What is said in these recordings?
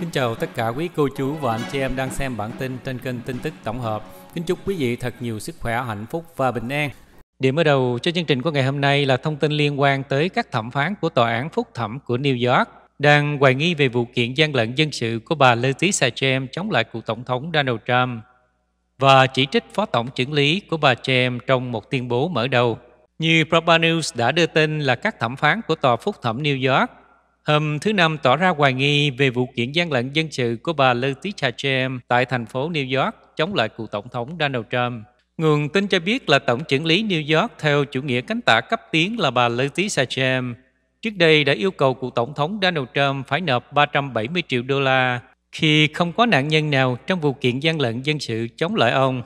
Kính chào tất cả quý cô chú và anh chị em đang xem bản tin trên kênh tin tức tổng hợp. Kính chúc quý vị thật nhiều sức khỏe, hạnh phúc và bình an. Điểm mở đầu cho chương trình của ngày hôm nay là thông tin liên quan tới các thẩm phán của tòa án phúc thẩm của New York đang hoài nghi về vụ kiện gian lận dân sự của bà Letitia James chống lại cựu tổng thống Donald Trump và chỉ trích phó tổng trưởng lý của bà James trong một tuyên bố mở đầu. Như Propa News đã đưa tin là các thẩm phán của tòa phúc thẩm New York Hôm thứ Năm tỏ ra hoài nghi về vụ kiện gian lận dân sự của bà Letitia James tại thành phố New York chống lại cựu tổng thống Donald Trump. Nguồn tin cho biết là tổng trưởng lý New York theo chủ nghĩa cánh tả cấp tiến là bà Letitia James trước đây đã yêu cầu cựu tổng thống Donald Trump phải nộp 370 triệu đô la khi không có nạn nhân nào trong vụ kiện gian lận dân sự chống lại ông.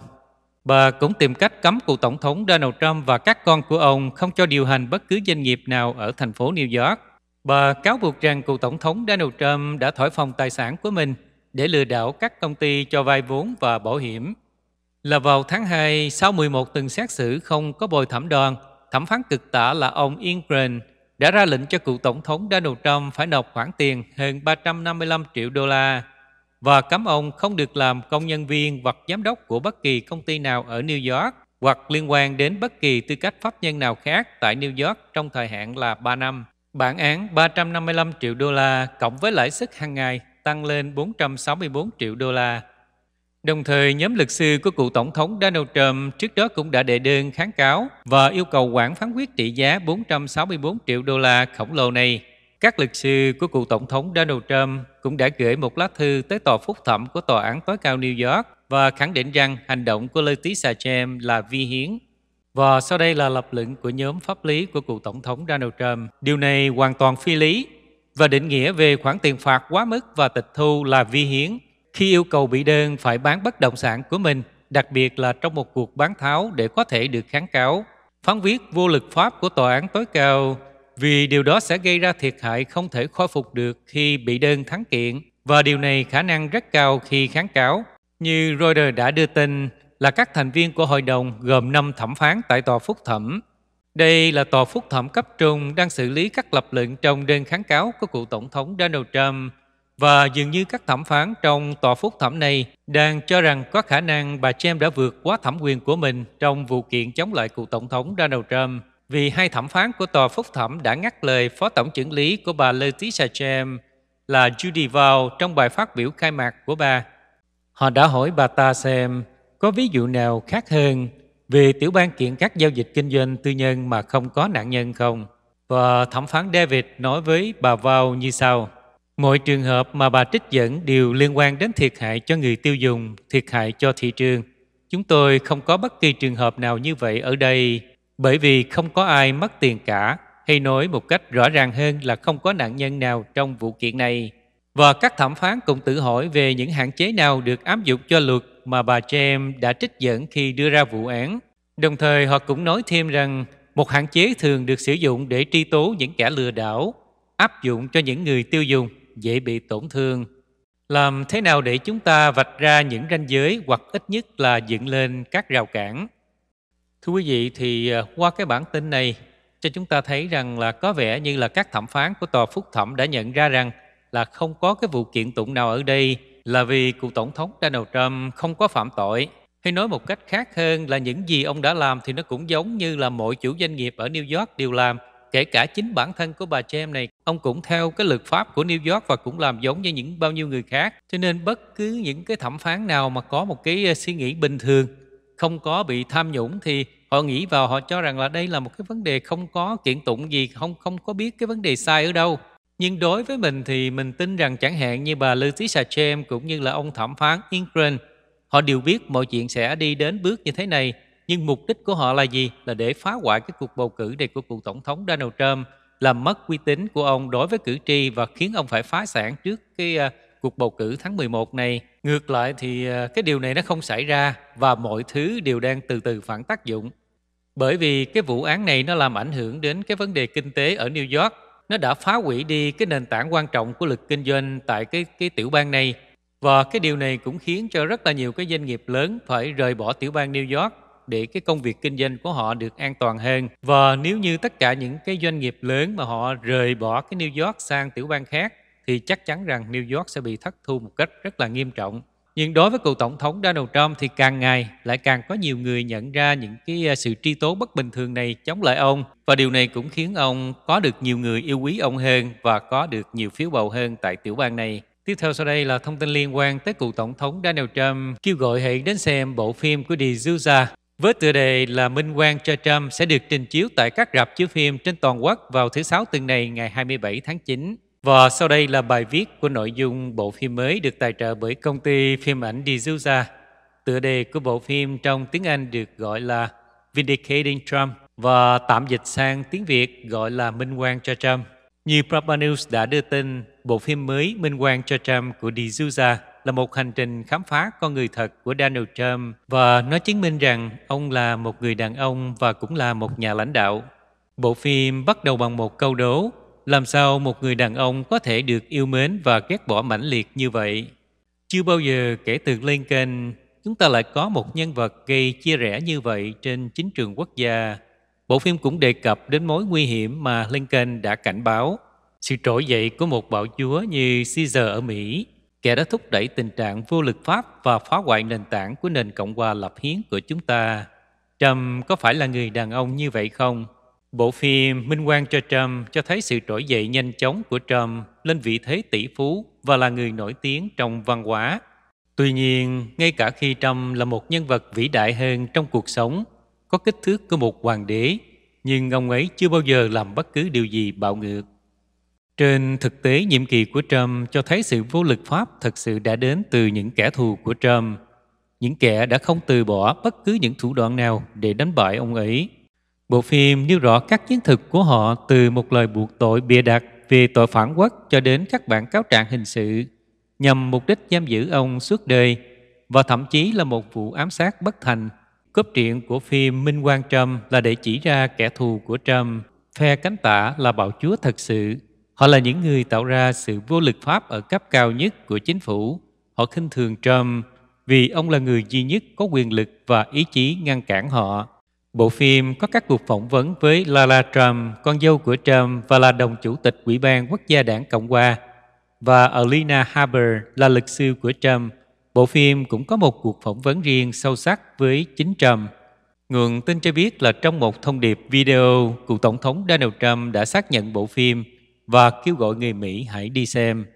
Bà cũng tìm cách cấm cựu tổng thống Donald Trump và các con của ông không cho điều hành bất cứ doanh nghiệp nào ở thành phố New York. Bà cáo buộc rằng cựu Tổng thống Donald Trump đã thổi phòng tài sản của mình để lừa đảo các công ty cho vay vốn và bảo hiểm. Là vào tháng 2, sau 11 tuần xét xử không có bồi thẩm đoàn, thẩm phán cực tả là ông Ingren đã ra lệnh cho cựu Tổng thống Donald Trump phải nộp khoản tiền hơn 355 triệu đô la và cấm ông không được làm công nhân viên hoặc giám đốc của bất kỳ công ty nào ở New York hoặc liên quan đến bất kỳ tư cách pháp nhân nào khác tại New York trong thời hạn là 3 năm. Bản án 355 triệu đô la cộng với lãi suất hàng ngày tăng lên 464 triệu đô la. Đồng thời, nhóm luật sư của cựu Tổng thống Donald Trump trước đó cũng đã đệ đơn kháng cáo và yêu cầu quản phán quyết trị giá 464 triệu đô la khổng lồ này. Các luật sư của cựu Tổng thống Donald Trump cũng đã gửi một lá thư tới tòa phúc thẩm của Tòa án tối cao New York và khẳng định rằng hành động của Letitia James là vi hiến và sau đây là lập luận của nhóm pháp lý của cựu Tổng thống Donald Trump. Điều này hoàn toàn phi lý và định nghĩa về khoản tiền phạt quá mức và tịch thu là vi hiến khi yêu cầu bị đơn phải bán bất động sản của mình, đặc biệt là trong một cuộc bán tháo để có thể được kháng cáo. Phán viết vô lực pháp của tòa án tối cao vì điều đó sẽ gây ra thiệt hại không thể khôi phục được khi bị đơn thắng kiện và điều này khả năng rất cao khi kháng cáo. Như Reuters đã đưa tin, là các thành viên của hội đồng gồm 5 thẩm phán tại tòa phúc thẩm. Đây là tòa phúc thẩm cấp trung đang xử lý các lập luận trong đơn kháng cáo của cựu Tổng thống Donald Trump và dường như các thẩm phán trong tòa phúc thẩm này đang cho rằng có khả năng bà James đã vượt quá thẩm quyền của mình trong vụ kiện chống lại cựu Tổng thống Donald Trump vì hai thẩm phán của tòa phúc thẩm đã ngắt lời Phó Tổng trưởng lý của bà Letitia James là Judy Vale trong bài phát biểu khai mạc của bà. Họ đã hỏi bà ta xem có ví dụ nào khác hơn về tiểu ban kiện các giao dịch kinh doanh tư nhân mà không có nạn nhân không? Và thẩm phán David nói với bà Vào như sau. Mọi trường hợp mà bà trích dẫn đều liên quan đến thiệt hại cho người tiêu dùng, thiệt hại cho thị trường. Chúng tôi không có bất kỳ trường hợp nào như vậy ở đây bởi vì không có ai mất tiền cả hay nói một cách rõ ràng hơn là không có nạn nhân nào trong vụ kiện này. Và các thẩm phán cũng tự hỏi về những hạn chế nào được áp dụng cho luật mà bà James đã trích dẫn khi đưa ra vụ án. Đồng thời họ cũng nói thêm rằng một hạn chế thường được sử dụng để truy tố những kẻ lừa đảo, áp dụng cho những người tiêu dùng dễ bị tổn thương. Làm thế nào để chúng ta vạch ra những ranh giới hoặc ít nhất là dựng lên các rào cản? Thưa quý vị, thì à, qua cái bản tin này cho chúng ta thấy rằng là có vẻ như là các thẩm phán của tòa phúc thẩm đã nhận ra rằng là không có cái vụ kiện tụng nào ở đây là vì cựu Tổng thống Donald Trump không có phạm tội. Hay nói một cách khác hơn là những gì ông đã làm thì nó cũng giống như là mọi chủ doanh nghiệp ở New York đều làm. Kể cả chính bản thân của bà James này, ông cũng theo cái luật pháp của New York và cũng làm giống như những bao nhiêu người khác. Cho nên bất cứ những cái thẩm phán nào mà có một cái ờ, suy nghĩ bình thường, không có bị tham nhũng thì họ nghĩ vào họ cho rằng là đây là một cái vấn đề không có kiện tụng gì, không không có biết cái vấn đề sai ở đâu nhưng đối với mình thì mình tin rằng chẳng hạn như bà Lucy James cũng như là ông thẩm phán Ingren, họ đều biết mọi chuyện sẽ đi đến bước như thế này, nhưng mục đích của họ là gì? Là để phá hoại cái cuộc bầu cử này của cựu tổng thống Donald Trump, làm mất uy tín của ông đối với cử tri và khiến ông phải phá sản trước cái uh, cuộc bầu cử tháng 11 này. Ngược lại thì uh, cái điều này nó không xảy ra và mọi thứ đều đang từ từ phản tác dụng. Bởi vì cái vụ án này nó làm ảnh hưởng đến cái vấn đề kinh tế ở New York nó đã phá hủy đi cái nền tảng quan trọng của lực kinh doanh tại cái cái tiểu bang này và cái điều này cũng khiến cho rất là nhiều cái doanh nghiệp lớn phải rời bỏ tiểu bang New York để cái công việc kinh doanh của họ được an toàn hơn. Và nếu như tất cả những cái doanh nghiệp lớn mà họ rời bỏ cái New York sang tiểu bang khác thì chắc chắn rằng New York sẽ bị thất thu một cách rất là nghiêm trọng. Nhưng đối với cựu Tổng thống Donald Trump thì càng ngày lại càng có nhiều người nhận ra những cái à, sự tri tố bất bình thường này chống lại ông. Và điều này cũng khiến ông có được nhiều người yêu quý ông hơn và có được nhiều phiếu bầu hơn tại tiểu bang này. Tiếp theo sau đây là thông tin liên quan tới cựu Tổng thống Donald Trump kêu gọi hãy đến xem bộ phim của D'Souza với tựa đề là Minh Quang cho Trump sẽ được trình chiếu tại các rạp chiếu phim trên toàn quốc vào thứ Sáu tuần này ngày 27 tháng 9. Và sau đây là bài viết của nội dung bộ phim mới được tài trợ bởi công ty phim ảnh Dizuza. Tựa đề của bộ phim trong tiếng Anh được gọi là Vindicating Trump và tạm dịch sang tiếng Việt gọi là Minh Quang cho Trump. Như Prapa News đã đưa tin, bộ phim mới Minh Quang cho Trump của D'Souza là một hành trình khám phá con người thật của Donald Trump và nó chứng minh rằng ông là một người đàn ông và cũng là một nhà lãnh đạo. Bộ phim bắt đầu bằng một câu đố làm sao một người đàn ông có thể được yêu mến và ghét bỏ mãnh liệt như vậy? Chưa bao giờ kể từ Lincoln, chúng ta lại có một nhân vật gây chia rẽ như vậy trên chính trường quốc gia. Bộ phim cũng đề cập đến mối nguy hiểm mà Lincoln đã cảnh báo. Sự trỗi dậy của một bạo chúa như Caesar ở Mỹ, kẻ đã thúc đẩy tình trạng vô lực pháp và phá hoại nền tảng của nền Cộng hòa lập hiến của chúng ta. Trầm có phải là người đàn ông như vậy không? Bộ phim Minh Quang cho Trump cho thấy sự trỗi dậy nhanh chóng của Trump lên vị thế tỷ phú và là người nổi tiếng trong văn hóa. Tuy nhiên, ngay cả khi Trump là một nhân vật vĩ đại hơn trong cuộc sống, có kích thước của một hoàng đế, nhưng ông ấy chưa bao giờ làm bất cứ điều gì bạo ngược. Trên thực tế, nhiệm kỳ của Trump cho thấy sự vô lực Pháp thật sự đã đến từ những kẻ thù của Trump, những kẻ đã không từ bỏ bất cứ những thủ đoạn nào để đánh bại ông ấy Bộ phim nêu rõ các chiến thực của họ từ một lời buộc tội bịa đặt về tội phản quốc cho đến các bản cáo trạng hình sự nhằm mục đích giam giữ ông suốt đời và thậm chí là một vụ ám sát bất thành. Cốt truyện của phim Minh Quang Trump là để chỉ ra kẻ thù của Trump, phe cánh tả là bạo chúa thật sự. Họ là những người tạo ra sự vô lực pháp ở cấp cao nhất của chính phủ. Họ khinh thường Trump vì ông là người duy nhất có quyền lực và ý chí ngăn cản họ Bộ phim có các cuộc phỏng vấn với Lala Trump, con dâu của Trump và là đồng chủ tịch Ủy ban Quốc gia đảng Cộng hòa, và Alina Haber là luật sư của Trump. Bộ phim cũng có một cuộc phỏng vấn riêng sâu sắc với chính Trump. Nguồn tin cho biết là trong một thông điệp video, cựu Tổng thống Donald Trump đã xác nhận bộ phim và kêu gọi người Mỹ hãy đi xem.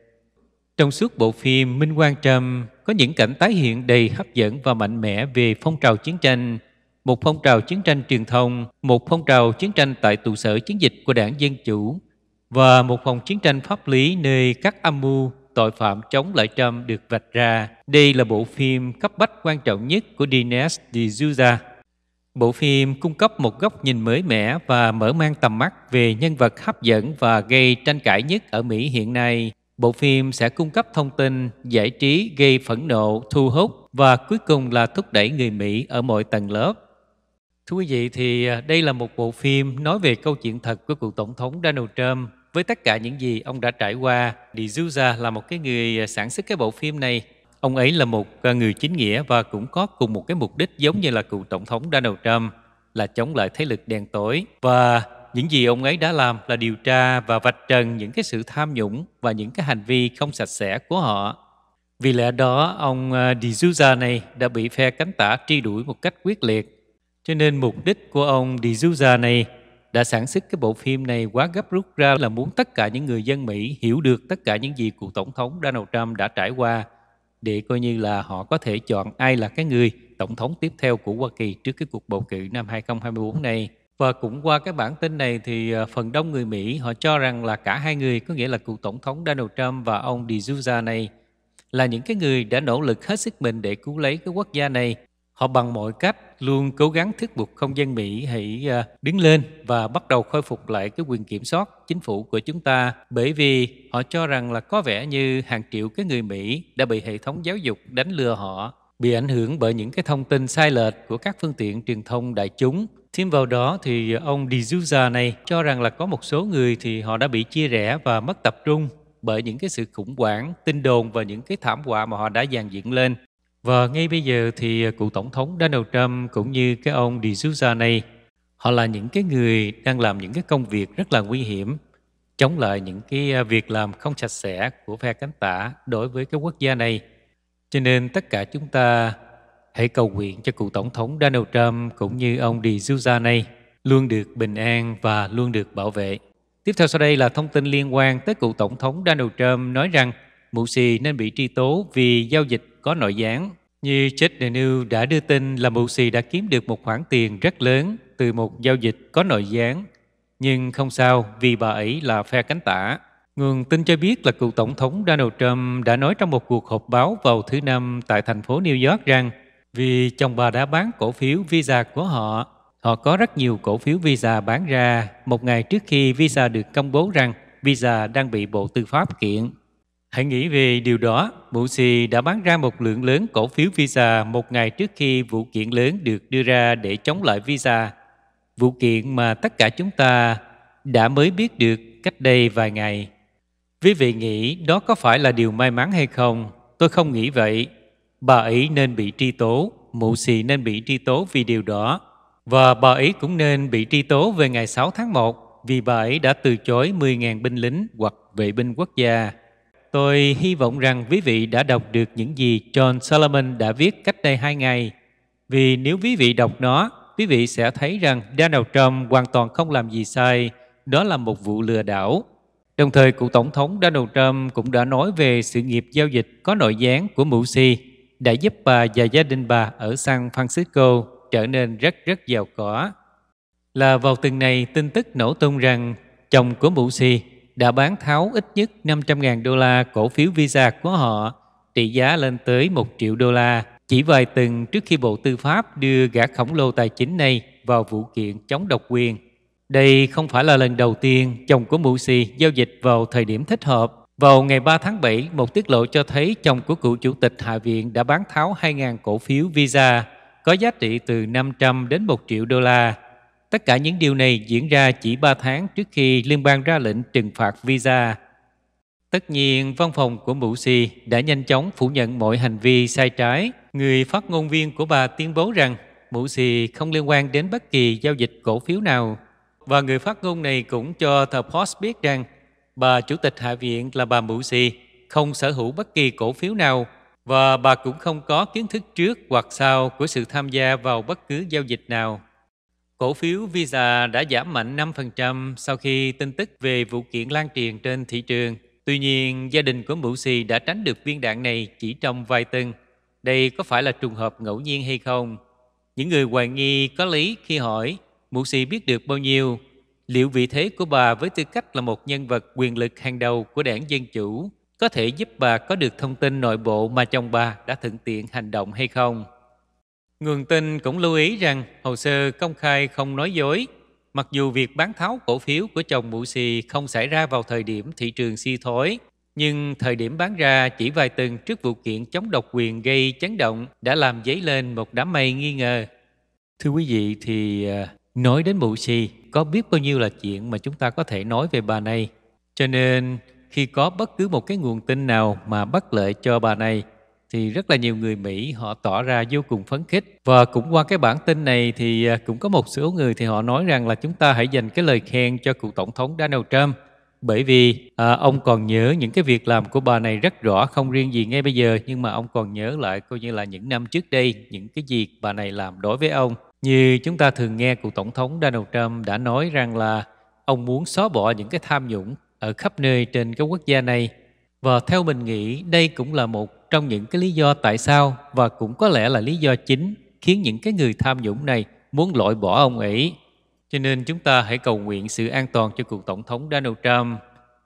Trong suốt bộ phim, Minh Quang Trump có những cảnh tái hiện đầy hấp dẫn và mạnh mẽ về phong trào chiến tranh một phong trào chiến tranh truyền thông, một phong trào chiến tranh tại trụ sở chiến dịch của đảng Dân Chủ và một phòng chiến tranh pháp lý nơi các âm mưu tội phạm chống lại Trump được vạch ra. Đây là bộ phim cấp bách quan trọng nhất của Dines D'Souza. Bộ phim cung cấp một góc nhìn mới mẻ và mở mang tầm mắt về nhân vật hấp dẫn và gây tranh cãi nhất ở Mỹ hiện nay. Bộ phim sẽ cung cấp thông tin, giải trí gây phẫn nộ, thu hút và cuối cùng là thúc đẩy người Mỹ ở mọi tầng lớp Thưa quý vị, thì à, đây là một bộ phim nói về câu chuyện thật của cựu Tổng thống Donald Trump với tất cả những gì ông đã trải qua. D'Souza là một cái người à, sản xuất cái bộ phim này. Ông ấy là một à, người chính nghĩa và cũng có cùng một cái mục đích giống như là cựu Tổng thống Donald Trump là chống lại thế lực đen tối. Và những gì ông ấy đã làm là điều tra và vạch trần những cái sự tham nhũng và những cái hành vi không sạch sẽ của họ. Vì lẽ đó, ông D'Souza này đã bị phe cánh tả truy đuổi một cách quyết liệt cho nên mục đích của ông D'Souza này đã sản xuất cái bộ phim này quá gấp rút ra là muốn tất cả những người dân Mỹ hiểu được tất cả những gì cựu tổng thống Donald Trump đã trải qua để coi như là họ có thể chọn ai là cái người tổng thống tiếp theo của Hoa Kỳ trước cái cuộc bầu cử năm 2024 này. Và cũng qua cái bản tin này thì ờ, phần đông người Mỹ họ cho rằng là cả hai người có nghĩa là cựu tổng thống Donald Trump và ông D'Souza này là những cái người đã nỗ lực hết sức mình để cứu lấy cái quốc gia này. Họ bằng mọi cách luôn cố gắng thuyết phục không gian Mỹ hãy ờ, đứng lên và bắt đầu khôi phục lại cái quyền kiểm soát chính phủ của chúng ta bởi vì họ cho rằng là có vẻ như hàng triệu cái người Mỹ đã bị hệ thống giáo dục đánh lừa họ bị ảnh hưởng bởi những cái thông tin sai lệch của các phương tiện truyền thông đại chúng. Thêm vào đó thì ông D'Souza này cho rằng là có một số người thì họ đã bị chia rẽ và mất tập trung bởi những cái sự khủng hoảng, tin đồn và những cái thảm họa mà họ đã dàn dựng lên. Và ngay bây giờ thì à, cựu Tổng thống Donald Trump cũng như cái ông D'Souza này, họ là những cái người đang làm những cái công việc rất là nguy hiểm, chống lại những cái à, việc làm không sạch sẽ của phe cánh tả đối với cái quốc gia này. Cho nên tất cả chúng ta hãy cầu nguyện cho cựu Tổng thống Donald Trump cũng như ông D'Souza này luôn được bình an và luôn được bảo vệ. Tiếp theo sau đây là thông tin liên quan tới cựu Tổng thống Donald Trump nói rằng Mụ xì nên bị truy tố vì giao dịch có nội gián. Như new đã đưa tin là mụ xì đã kiếm được một khoản tiền rất lớn từ một giao dịch có nội gián. Nhưng không sao vì bà ấy là phe cánh tả. Nguồn tin cho biết là cựu Tổng thống Donald Trump đã nói trong một cuộc họp báo vào thứ Năm tại thành phố New York rằng vì chồng bà đã bán cổ phiếu Visa của họ, họ có rất nhiều cổ phiếu Visa bán ra một ngày trước khi Visa được công bố rằng Visa đang bị Bộ Tư pháp kiện Hãy nghĩ về điều đó, Musi đã bán ra một lượng lớn cổ phiếu Visa một ngày trước khi vụ kiện lớn được đưa ra để chống lại Visa. Vụ kiện mà tất cả chúng ta đã mới biết được cách đây vài ngày. Quý vị nghĩ đó có phải là điều may mắn hay không? Tôi không nghĩ vậy. Bà ấy nên bị tri tố, Musi nên bị tri tố vì điều đó. Và bà ấy cũng nên bị tri tố về ngày 6 tháng 1 vì bà ấy đã từ chối 10.000 binh lính hoặc vệ binh quốc gia Tôi hy vọng rằng quý vị đã đọc được những gì John Solomon đã viết cách đây hai ngày. Vì nếu quý vị đọc nó, quý vị sẽ thấy rằng Donald Trump hoàn toàn không làm gì sai. Đó là một vụ lừa đảo. Đồng thời, cựu Tổng thống Donald Trump cũng đã nói về sự nghiệp giao dịch có nội gián của Musi đã giúp bà và gia đình bà ở San Francisco trở nên rất rất giàu có. Là vào tuần này, tin tức nổ tung rằng chồng của Musi đã bán tháo ít nhất 500.000 đô la cổ phiếu Visa của họ trị giá lên tới 1 triệu đô la chỉ vài tuần trước khi Bộ Tư pháp đưa gã khổng lồ tài chính này vào vụ kiện chống độc quyền. Đây không phải là lần đầu tiên chồng của Musi giao dịch vào thời điểm thích hợp. Vào ngày 3 tháng 7, một tiết lộ cho thấy chồng của cựu chủ tịch Hạ viện đã bán tháo 2.000 cổ phiếu Visa có giá trị từ 500 đến 1 triệu đô la Tất cả những điều này diễn ra chỉ 3 tháng trước khi liên bang ra lệnh trừng phạt visa. Tất nhiên, văn phòng của Musi đã nhanh chóng phủ nhận mọi hành vi sai trái. Người phát ngôn viên của bà tuyên bố rằng Musi không liên quan đến bất kỳ giao dịch cổ phiếu nào. Và người phát ngôn này cũng cho The Post biết rằng bà Chủ tịch Hạ viện là bà Musi không sở hữu bất kỳ cổ phiếu nào và bà cũng không có kiến thức trước hoặc sau của sự tham gia vào bất cứ giao dịch nào. Cổ phiếu Visa đã giảm mạnh 5% sau khi tin tức về vụ kiện lan truyền trên thị trường. Tuy nhiên, gia đình của Musi đã tránh được viên đạn này chỉ trong vài tuần. Đây có phải là trùng hợp ngẫu nhiên hay không? Những người hoài nghi có lý khi hỏi Musi biết được bao nhiêu, liệu vị thế của bà với tư cách là một nhân vật quyền lực hàng đầu của đảng Dân Chủ có thể giúp bà có được thông tin nội bộ mà chồng bà đã thuận tiện hành động hay không? Nguồn tin cũng lưu ý rằng hồ sơ công khai không nói dối, mặc dù việc bán tháo cổ phiếu của chồng Musi không xảy ra vào thời điểm thị trường suy si thoái, nhưng thời điểm bán ra chỉ vài tuần trước vụ kiện chống độc quyền gây chấn động đã làm dấy lên một đám mây nghi ngờ. Thưa quý vị thì à, nói đến Musi có biết bao nhiêu là chuyện mà chúng ta có thể nói về bà này. Cho nên khi có bất cứ một cái nguồn tin nào mà bất lợi cho bà này thì rất là nhiều người Mỹ họ tỏ ra vô cùng phấn khích và cũng qua cái bản tin này thì à, cũng có một số người thì họ nói rằng là chúng ta hãy dành cái lời khen cho cựu tổng thống Donald Trump bởi vì à, ông còn nhớ những cái việc làm của bà này rất rõ không riêng gì ngay bây giờ nhưng mà ông còn nhớ lại coi như là những năm trước đây những cái việc bà này làm đối với ông như chúng ta thường nghe cựu tổng thống Donald Trump đã nói rằng là ông muốn xóa bỏ những cái tham nhũng ở khắp nơi trên cái quốc gia này và theo mình nghĩ đây cũng là một trong những cái lý do tại sao và cũng có lẽ là lý do chính khiến những cái người tham nhũng này muốn loại bỏ ông ấy. Cho nên chúng ta hãy cầu nguyện sự an toàn cho cựu Tổng thống Donald Trump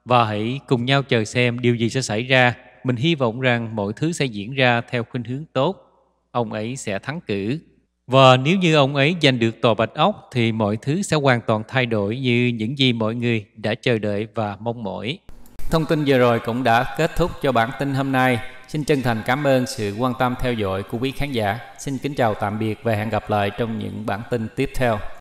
và hãy cùng nhau chờ xem điều gì sẽ xảy ra. Mình hy vọng rằng mọi thứ sẽ diễn ra theo khuynh hướng tốt. Ông ấy sẽ thắng cử. Và nếu như ông ấy giành được tòa bạch ốc thì mọi thứ sẽ hoàn toàn thay đổi như những gì mọi người đã chờ đợi và mong mỏi. Thông tin vừa rồi cũng đã kết thúc cho bản tin hôm nay. Xin chân thành cảm ơn sự quan tâm theo dõi của quý khán giả. Xin kính chào tạm biệt và hẹn gặp lại trong những bản tin tiếp theo.